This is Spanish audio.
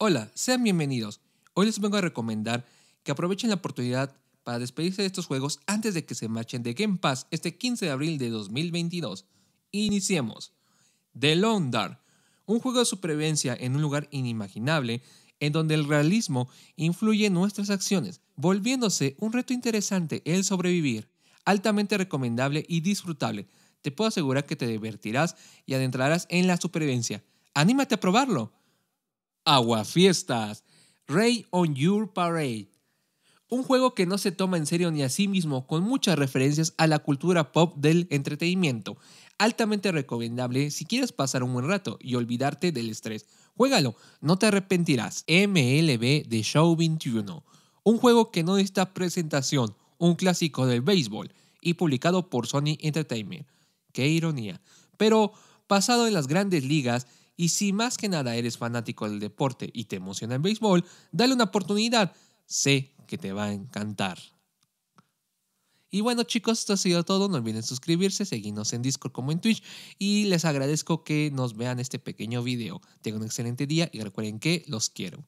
Hola, sean bienvenidos. Hoy les vengo a recomendar que aprovechen la oportunidad para despedirse de estos juegos antes de que se marchen de Game Pass este 15 de abril de 2022. Iniciemos. The Lone Dark, un juego de supervivencia en un lugar inimaginable en donde el realismo influye en nuestras acciones, volviéndose un reto interesante el sobrevivir, altamente recomendable y disfrutable. Te puedo asegurar que te divertirás y adentrarás en la supervivencia. ¡Anímate a probarlo! Fiestas... Rey on Your Parade. Un juego que no se toma en serio ni a sí mismo, con muchas referencias a la cultura pop del entretenimiento. Altamente recomendable si quieres pasar un buen rato y olvidarte del estrés. Juégalo, no te arrepentirás. MLB The Show 21. Un juego que no necesita presentación, un clásico del béisbol y publicado por Sony Entertainment. Qué ironía. Pero pasado en las grandes ligas, y si más que nada eres fanático del deporte y te emociona el béisbol, dale una oportunidad. Sé que te va a encantar. Y bueno chicos, esto ha sido todo. No olviden suscribirse, seguirnos en Discord como en Twitch y les agradezco que nos vean este pequeño video. Tengan un excelente día y recuerden que los quiero.